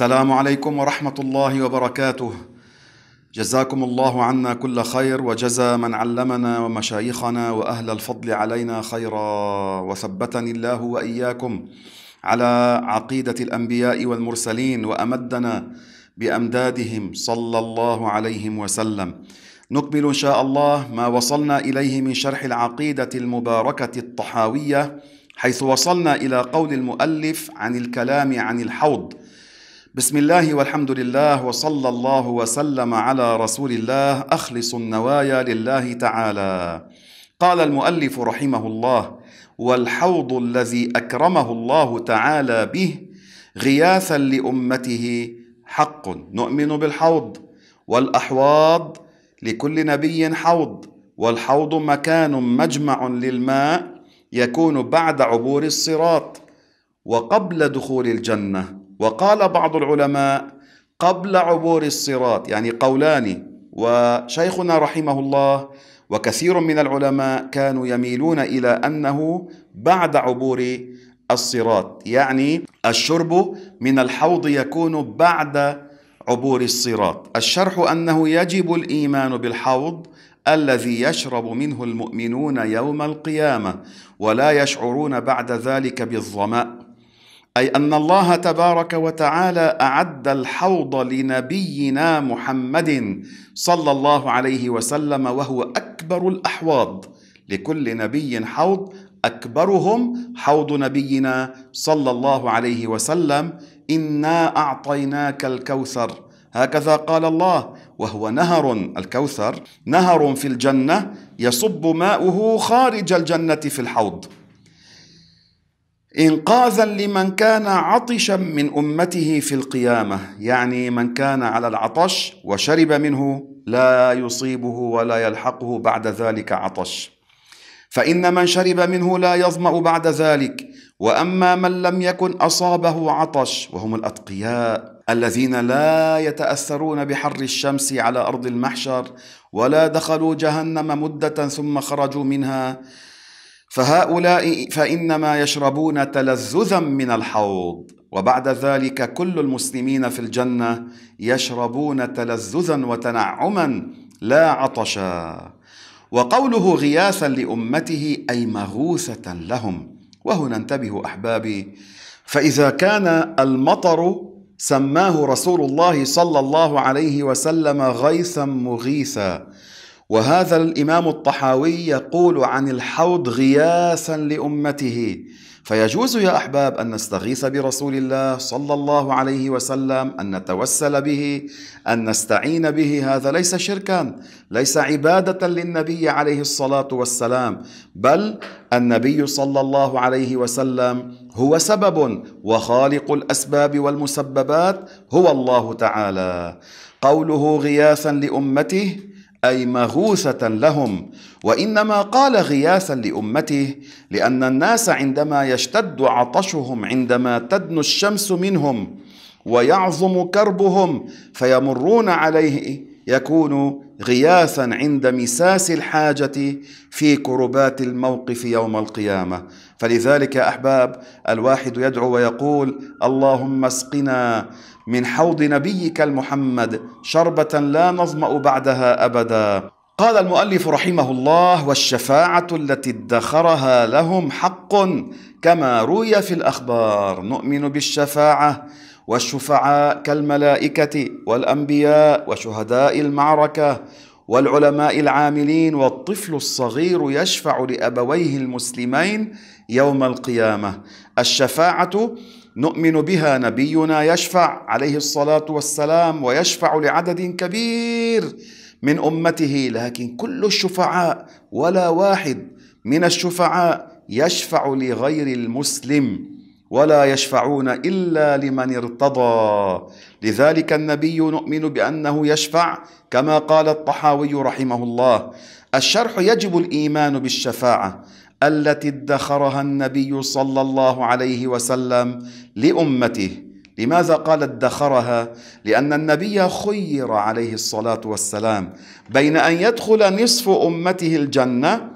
السلام عليكم ورحمة الله وبركاته. جزاكم الله عنا كل خير وجزى من علمنا ومشايخنا واهل الفضل علينا خيرا وثبتني الله واياكم على عقيده الانبياء والمرسلين وامدنا بامدادهم صلى الله عليهم وسلم. نكمل ان شاء الله ما وصلنا اليه من شرح العقيده المباركه الطحاويه حيث وصلنا الى قول المؤلف عن الكلام عن الحوض بسم الله والحمد لله وصلى الله وسلم على رسول الله اخلص النوايا لله تعالى قال المؤلف رحمه الله والحوض الذي اكرمه الله تعالى به غياثا لامته حق نؤمن بالحوض والاحواض لكل نبي حوض والحوض مكان مجمع للماء يكون بعد عبور الصراط وقبل دخول الجنه وقال بعض العلماء قبل عبور الصراط يعني قولان وشيخنا رحمه الله وكثير من العلماء كانوا يميلون الى انه بعد عبور الصراط يعني الشرب من الحوض يكون بعد عبور الصراط الشرح انه يجب الايمان بالحوض الذي يشرب منه المؤمنون يوم القيامه ولا يشعرون بعد ذلك بالظما اي ان الله تبارك وتعالى اعد الحوض لنبينا محمد صلى الله عليه وسلم وهو اكبر الاحواض لكل نبي حوض اكبرهم حوض نبينا صلى الله عليه وسلم انا اعطيناك الكوثر هكذا قال الله وهو نهر الكوثر نهر في الجنه يصب ماؤه خارج الجنه في الحوض إنقاذا لمن كان عطشا من أمته في القيامة يعني من كان على العطش وشرب منه لا يصيبه ولا يلحقه بعد ذلك عطش فإن من شرب منه لا يظمأ بعد ذلك وأما من لم يكن أصابه عطش وهم الأتقياء الذين لا يتأثرون بحر الشمس على أرض المحشر ولا دخلوا جهنم مدة ثم خرجوا منها فهؤلاء فإنما يشربون تلذذا من الحوض وبعد ذلك كل المسلمين في الجنة يشربون تلذذا وتنعما لا عطشا وقوله غياثا لأمته أي مغوثة لهم وهنا انتبهوا أحبابي فإذا كان المطر سماه رسول الله صلى الله عليه وسلم غيثا مغيثا وهذا الإمام الطحاوي يقول عن الحوض غياثا لأمته فيجوز يا أحباب أن نستغيث برسول الله صلى الله عليه وسلم أن نتوسل به أن نستعين به هذا ليس شركا ليس عبادة للنبي عليه الصلاة والسلام بل النبي صلى الله عليه وسلم هو سبب وخالق الأسباب والمسببات هو الله تعالى قوله غياثا لأمته أي مغوثة لهم وإنما قال غياثا لأمته لأن الناس عندما يشتد عطشهم عندما تدنو الشمس منهم ويعظم كربهم فيمرون عليه يكون غياثا عند مساس الحاجة في كربات الموقف يوم القيامة فلذلك أحباب الواحد يدعو ويقول اللهم اسقنا من حوض نبيك المحمد شربة لا نظمأ بعدها أبدا قال المؤلف رحمه الله والشفاعة التي ادخرها لهم حق كما روي في الأخبار نؤمن بالشفاعة والشفعاء كالملائكة والأنبياء وشهداء المعركة والعلماء العاملين والطفل الصغير يشفع لأبويه المسلمين يوم القيامة الشفاعة نؤمن بها نبينا يشفع عليه الصلاه والسلام ويشفع لعدد كبير من امته لكن كل الشفعاء ولا واحد من الشفعاء يشفع لغير المسلم ولا يشفعون الا لمن ارتضى لذلك النبي نؤمن بانه يشفع كما قال الطحاوي رحمه الله الشرح يجب الايمان بالشفاعه التي ادخرها النبي صلى الله عليه وسلم لامته لماذا قال ادخرها لان النبي خير عليه الصلاه والسلام بين ان يدخل نصف امته الجنه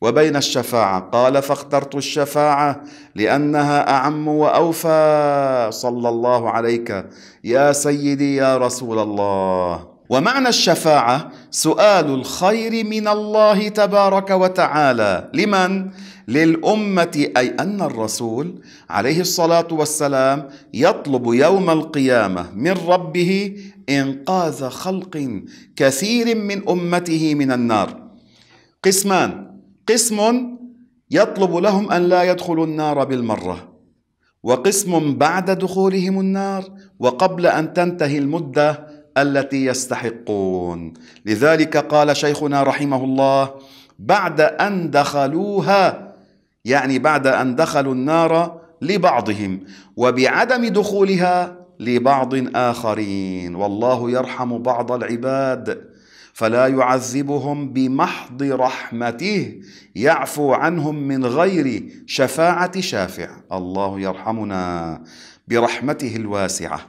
وبين الشفاعه قال فاخترت الشفاعه لانها اعم واوفى صلى الله عليك يا سيدي يا رسول الله ومعنى الشفاعة سؤال الخير من الله تبارك وتعالى لمن؟ للأمة أي أن الرسول عليه الصلاة والسلام يطلب يوم القيامة من ربه إنقاذ خلق كثير من أمته من النار قسمان قسم يطلب لهم أن لا يدخلوا النار بالمرة وقسم بعد دخولهم النار وقبل أن تنتهي المدة التي يستحقون لذلك قال شيخنا رحمه الله بعد ان دخلوها يعني بعد ان دخلوا النار لبعضهم وبعدم دخولها لبعض اخرين والله يرحم بعض العباد فلا يعذبهم بمحض رحمته يعفو عنهم من غير شفاعه شافع الله يرحمنا برحمته الواسعه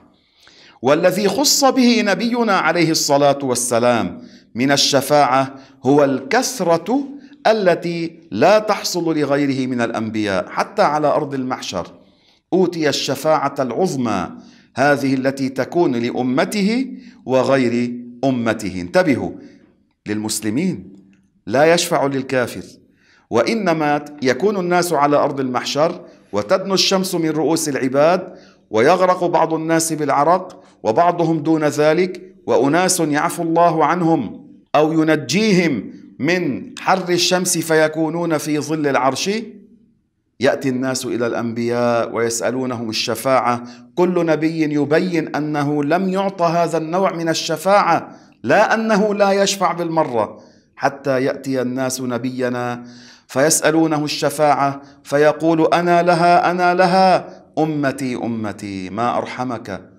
والذي خص به نبينا عليه الصلاة والسلام من الشفاعة هو الكثره التي لا تحصل لغيره من الأنبياء حتى على أرض المحشر أوتي الشفاعة العظمى هذه التي تكون لأمته وغير أمته انتبهوا للمسلمين لا يشفع للكافر وإنما يكون الناس على أرض المحشر وتدنو الشمس من رؤوس العباد ويغرق بعض الناس بالعرق وبعضهم دون ذلك وأناس يعفو الله عنهم أو ينجيهم من حر الشمس فيكونون في ظل العرش يأتي الناس إلى الأنبياء ويسألونهم الشفاعة كل نبي يبين أنه لم يعطى هذا النوع من الشفاعة لا أنه لا يشفع بالمرة حتى يأتي الناس نبينا فيسألونه الشفاعة فيقول أنا لها أنا لها أمتي أمتي ما أرحمك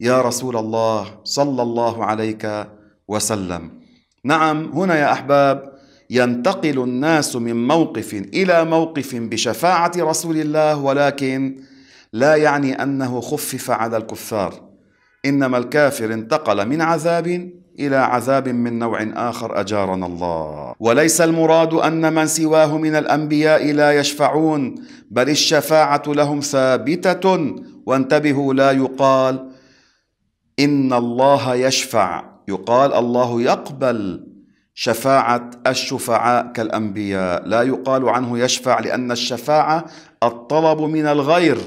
يا رسول الله صلى الله عليك وسلم نعم هنا يا احباب ينتقل الناس من موقف الى موقف بشفاعه رسول الله ولكن لا يعني انه خفف على الكفار انما الكافر انتقل من عذاب الى عذاب من نوع اخر اجارنا الله وليس المراد ان من سواه من الانبياء لا يشفعون بل الشفاعه لهم ثابته وانتبهوا لا يقال إن الله يشفع يقال الله يقبل شفاعة الشفعاء كالأنبياء لا يقال عنه يشفع لأن الشفاعة الطلب من الغير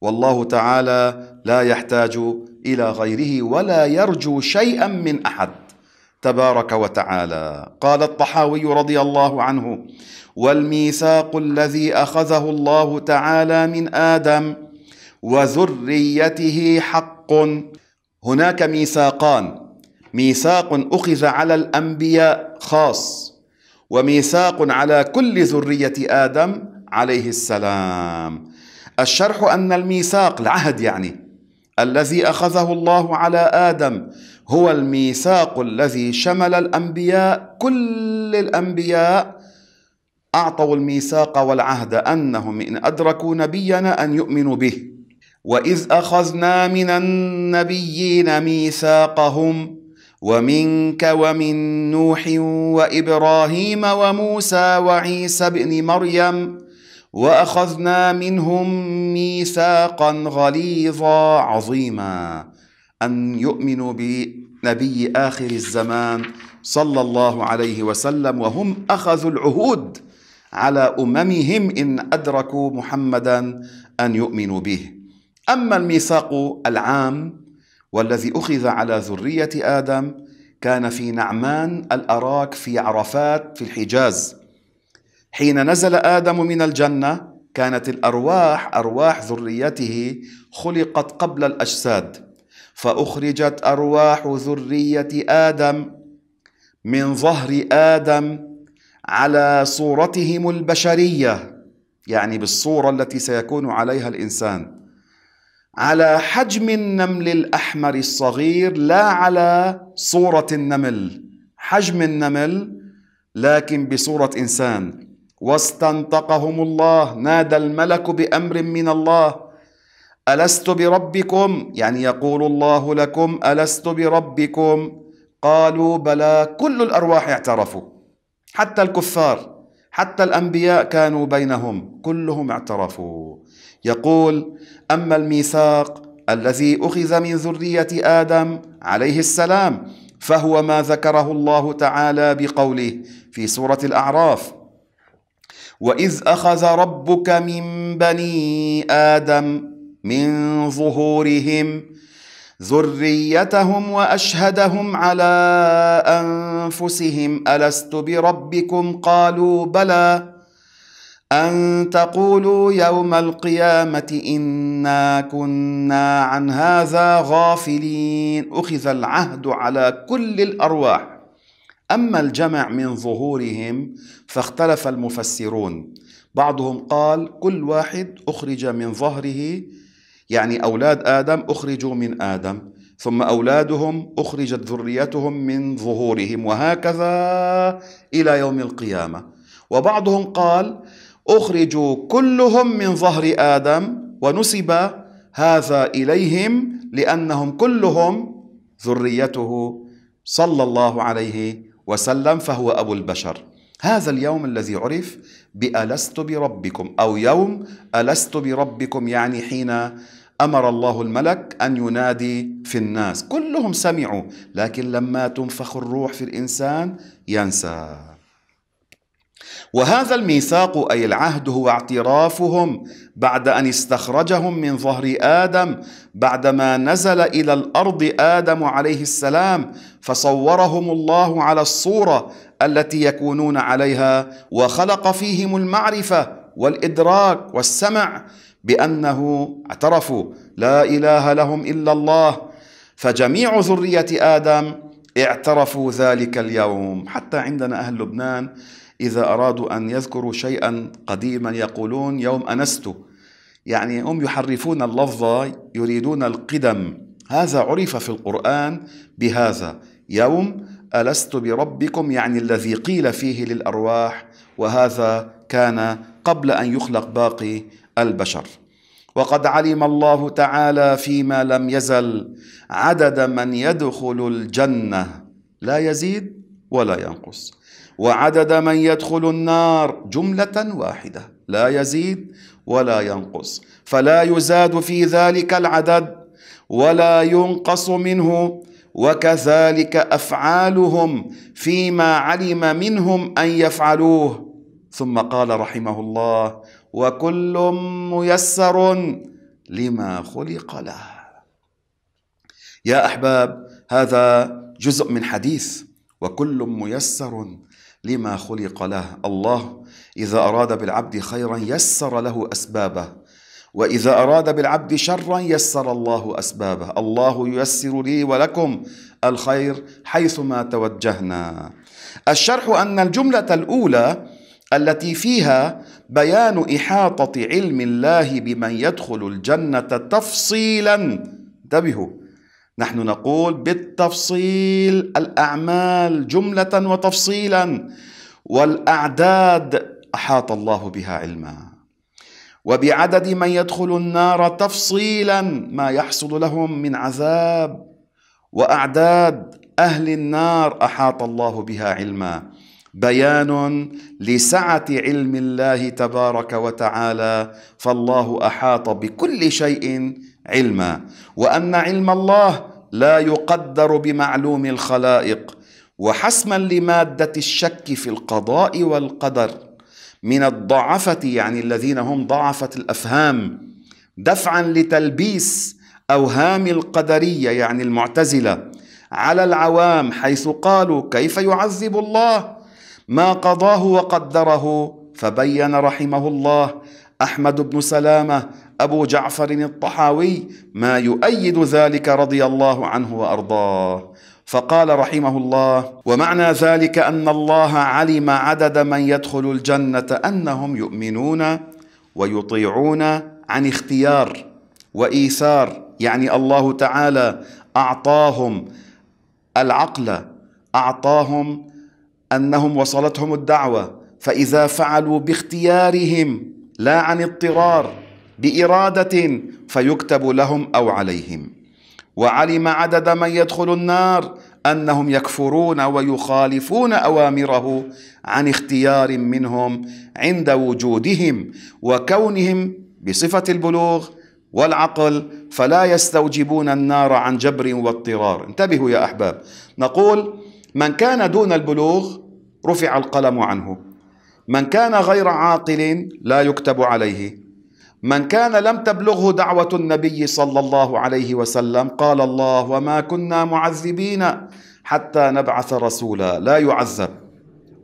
والله تعالى لا يحتاج إلى غيره ولا يرجو شيئا من أحد تبارك وتعالى قال الطحاوي رضي الله عنه والميثاق الذي أخذه الله تعالى من آدم وذريته حق حق هناك ميثاقان ميثاق أخذ على الأنبياء خاص وميثاق على كل ذرية آدم عليه السلام الشرح أن الميثاق العهد يعني الذي أخذه الله على آدم هو الميثاق الذي شمل الأنبياء كل الأنبياء أعطوا الميثاق والعهد أنهم إن أدركوا نبينا أن يؤمنوا به واذ اخذنا من النبيين ميثاقهم ومنك ومن نوح وابراهيم وموسى وعيسى ابن مريم واخذنا منهم ميثاقا غليظا عظيما ان يؤمنوا بنبي اخر الزمان صلى الله عليه وسلم وهم اخذوا العهود على اممهم ان ادركوا محمدا ان يؤمنوا به أما الميثاق العام والذي أخذ على ذرية آدم كان في نعمان الأراك في عرفات في الحجاز حين نزل آدم من الجنة كانت الأرواح أرواح ذريته خلقت قبل الأجساد فأخرجت أرواح ذرية آدم من ظهر آدم على صورتهم البشرية يعني بالصورة التي سيكون عليها الإنسان على حجم النمل الأحمر الصغير لا على صورة النمل حجم النمل لكن بصورة إنسان واستنطقهم الله نادى الملك بأمر من الله ألست بربكم يعني يقول الله لكم ألست بربكم قالوا بلى كل الأرواح اعترفوا حتى الكفار حتى الأنبياء كانوا بينهم كلهم اعترفوا يقول أما الميثاق الذي أخذ من ذرية آدم عليه السلام فهو ما ذكره الله تعالى بقوله في سورة الأعراف وإذ أخذ ربك من بني آدم من ظهورهم ذريتهم واشهدهم على انفسهم الست بربكم قالوا بلى أن تقولوا يوم القيامة إنا كنا عن هذا غافلين أخذ العهد على كل الأرواح أما الجمع من ظهورهم فاختلف المفسرون بعضهم قال كل واحد أخرج من ظهره يعني أولاد آدم أخرجوا من آدم ثم أولادهم أخرجت ذريتهم من ظهورهم وهكذا إلى يوم القيامة وبعضهم قال أخرجوا كلهم من ظهر آدم ونسب هذا إليهم لأنهم كلهم ذريته صلى الله عليه وسلم فهو أبو البشر هذا اليوم الذي عرف بألست بربكم أو يوم ألست بربكم يعني حين أمر الله الملك أن ينادي في الناس كلهم سمعوا لكن لما تنفخ الروح في الإنسان ينسى وهذا الميثاق أي العهد هو اعترافهم بعد أن استخرجهم من ظهر آدم بعدما نزل إلى الأرض آدم عليه السلام فصورهم الله على الصورة التي يكونون عليها وخلق فيهم المعرفة والإدراك والسمع بأنه اعترفوا لا إله لهم إلا الله فجميع ذرية آدم اعترفوا ذلك اليوم حتى عندنا أهل لبنان إذا أرادوا أن يذكروا شيئا قديما يقولون يوم أنست يعني هم يحرفون اللفظ يريدون القدم هذا عرف في القرآن بهذا يوم ألست بربكم يعني الذي قيل فيه للأرواح وهذا كان قبل أن يخلق باقي البشر وقد علم الله تعالى فيما لم يزل عدد من يدخل الجنة لا يزيد ولا ينقص وعدد من يدخل النار جمله واحده لا يزيد ولا ينقص فلا يزاد في ذلك العدد ولا ينقص منه وكذلك افعالهم فيما علم منهم ان يفعلوه ثم قال رحمه الله وكل ميسر لما خلق له يا احباب هذا جزء من حديث وكل ميسر لما خلق له الله إذا أراد بالعبد خيرا يسر له أسبابه وإذا أراد بالعبد شرا يسر الله أسبابه الله ييسر لي ولكم الخير حيثما توجهنا الشرح أن الجملة الأولى التي فيها بيان إحاطة علم الله بمن يدخل الجنة تفصيلا انتبهوا نحن نقول بالتفصيل الأعمال جملة وتفصيلا والأعداد أحاط الله بها علما وبعدد من يدخل النار تفصيلا ما يحصل لهم من عذاب وأعداد أهل النار أحاط الله بها علما بيان لسعة علم الله تبارك وتعالى فالله أحاط بكل شيء علما وان علم الله لا يقدر بمعلوم الخلائق وحسما لماده الشك في القضاء والقدر من الضعفه يعني الذين هم ضعفه الافهام دفعا لتلبيس اوهام القدريه يعني المعتزله على العوام حيث قالوا كيف يعذب الله ما قضاه وقدره فبين رحمه الله احمد بن سلامه أبو جعفر الطحاوي ما يؤيد ذلك رضي الله عنه وأرضاه فقال رحمه الله ومعنى ذلك أن الله علم عدد من يدخل الجنة أنهم يؤمنون ويطيعون عن اختيار وإيثار يعني الله تعالى أعطاهم العقل أعطاهم أنهم وصلتهم الدعوة فإذا فعلوا باختيارهم لا عن اضطرار بإرادة فيكتب لهم أو عليهم وعلم عدد من يدخل النار أنهم يكفرون ويخالفون أوامره عن اختيار منهم عند وجودهم وكونهم بصفة البلوغ والعقل فلا يستوجبون النار عن جبر واضطرار انتبهوا يا أحباب نقول من كان دون البلوغ رفع القلم عنه من كان غير عاقل لا يكتب عليه من كان لم تبلغه دعوة النبي صلى الله عليه وسلم قال الله وما كنا معذبين حتى نبعث رسولا لا يعذب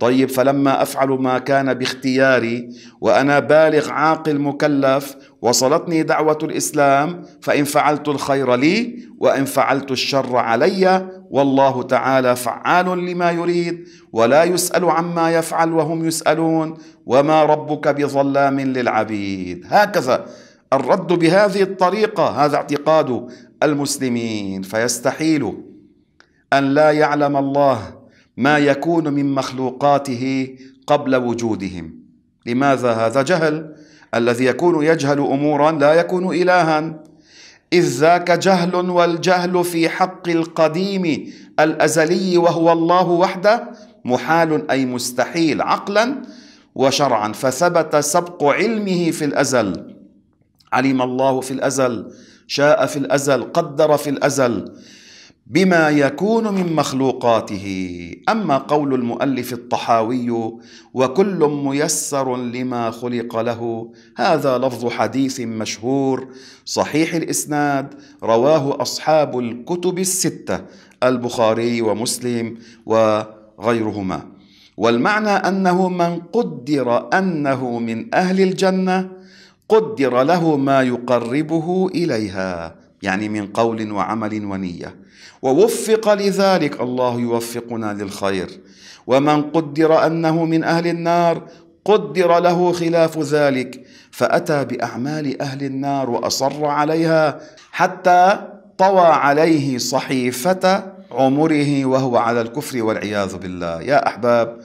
طيب فلما أفعل ما كان باختياري وأنا بالغ عاقل مكلف وصلتني دعوة الإسلام فإن فعلت الخير لي وإن فعلت الشر علي والله تعالى فعال لما يريد ولا يسأل عما يفعل وهم يسألون وما ربك بظلام للعبيد هكذا الرد بهذه الطريقة هذا اعتقاد المسلمين فيستحيل أن لا يعلم الله ما يكون من مخلوقاته قبل وجودهم لماذا هذا جهل الذي يكون يجهل امورا لا يكون الها اذ ذاك جهل والجهل في حق القديم الازلي وهو الله وحده محال اي مستحيل عقلا وشرعا فثبت سبق علمه في الازل علم الله في الازل شاء في الازل قدر في الازل بما يكون من مخلوقاته اما قول المؤلف الطحاوي وكل ميسر لما خلق له هذا لفظ حديث مشهور صحيح الاسناد رواه اصحاب الكتب السته البخاري ومسلم وغيرهما والمعنى انه من قدر انه من اهل الجنه قدر له ما يقربه اليها يعني من قول وعمل ونية ووفق لذلك الله يوفقنا للخير ومن قدر أنه من أهل النار قدر له خلاف ذلك فأتى بأعمال أهل النار وأصر عليها حتى طوى عليه صحيفة عمره وهو على الكفر والعياذ بالله يا أحباب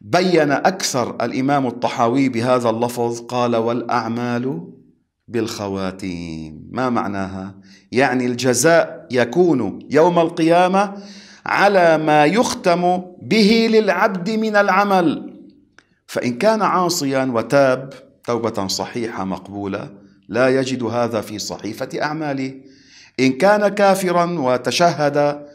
بين أكثر الإمام الطحاوي بهذا اللفظ قال والأعمال بالخواتيم ما معناها يعني الجزاء يكون يوم القيامه على ما يختم به للعبد من العمل فان كان عاصيا وتاب توبه صحيحه مقبوله لا يجد هذا في صحيفه اعماله ان كان كافرا وتشهد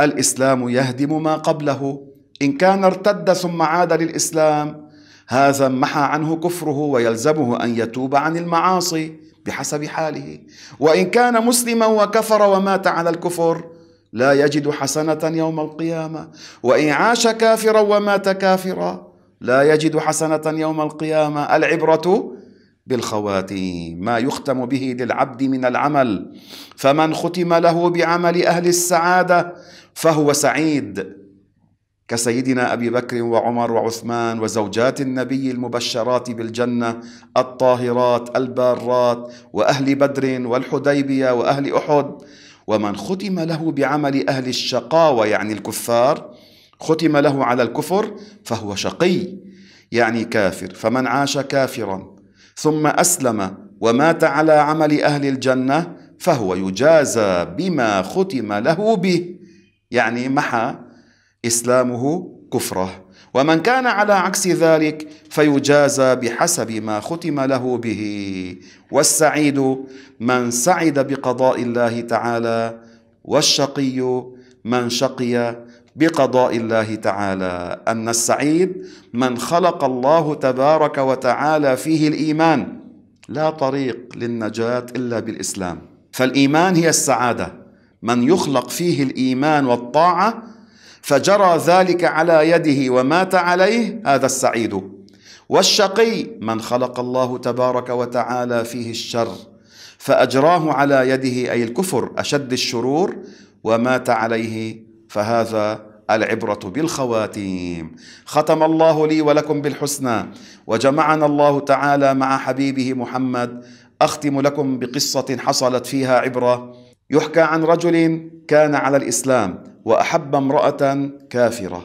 الاسلام يهدم ما قبله ان كان ارتد ثم عاد للاسلام هذا محى عنه كفره ويلزمه أن يتوب عن المعاصي بحسب حاله وإن كان مسلما وكفر ومات على الكفر لا يجد حسنة يوم القيامة وإن عاش كافرا ومات كافرا لا يجد حسنة يوم القيامة العبرة بالخواتيم ما يختم به للعبد من العمل فمن ختم له بعمل أهل السعادة فهو سعيد كسيدنا ابي بكر وعمر وعثمان وزوجات النبي المبشرات بالجنه الطاهرات البارات واهل بدر والحديبيه واهل احد ومن ختم له بعمل اهل الشقاوه يعني الكفار ختم له على الكفر فهو شقي يعني كافر فمن عاش كافرا ثم اسلم ومات على عمل اهل الجنه فهو يجازى بما ختم له به يعني محى إسلامه كفره ومن كان على عكس ذلك فيجازى بحسب ما ختم له به والسعيد من سعد بقضاء الله تعالى والشقي من شقي بقضاء الله تعالى ان السعيد من خلق الله تبارك وتعالى فيه الايمان لا طريق للنجاه الا بالاسلام فالايمان هي السعاده من يخلق فيه الايمان والطاعه فجرى ذلك على يده ومات عليه هذا السعيد والشقي من خلق الله تبارك وتعالى فيه الشر فأجراه على يده أي الكفر أشد الشرور ومات عليه فهذا العبرة بالخواتيم ختم الله لي ولكم بالحسنى وجمعنا الله تعالى مع حبيبه محمد أختم لكم بقصة حصلت فيها عبرة يحكى عن رجل كان على الإسلام وأحب امرأة كافرة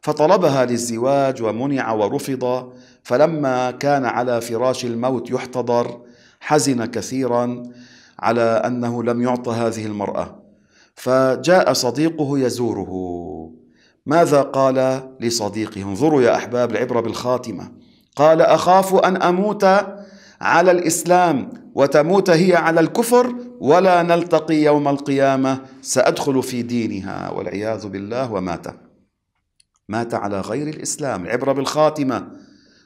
فطلبها للزواج ومنع ورفض فلما كان على فراش الموت يحتضر حزن كثيرا على أنه لم يعط هذه المرأة فجاء صديقه يزوره ماذا قال لصديقه انظروا يا أحباب العبرة بالخاتمة قال أخاف أن أموت على الإسلام وتموت هي على الكفر ولا نلتقي يوم القيامة سأدخل في دينها والعياذ بالله ومات مات على غير الإسلام العبرة بالخاتمة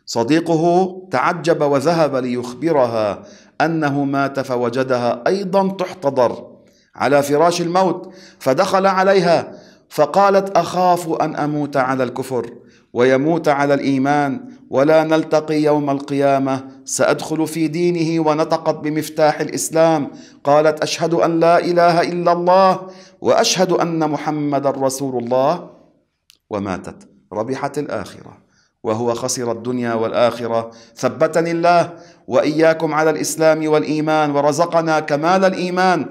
صديقه تعجب وذهب ليخبرها أنه مات فوجدها أيضا تحتضر على فراش الموت فدخل عليها فقالت أخاف أن أموت على الكفر ويموت على الايمان ولا نلتقي يوم القيامه سادخل في دينه ونطقت بمفتاح الاسلام قالت اشهد ان لا اله الا الله واشهد ان محمدا رسول الله وماتت ربحت الاخره وهو خسر الدنيا والاخره ثبتني الله واياكم على الاسلام والايمان ورزقنا كمال الايمان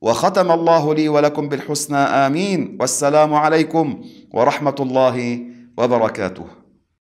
وختم الله لي ولكم بالحسنى امين والسلام عليكم ورحمه الله وبركاته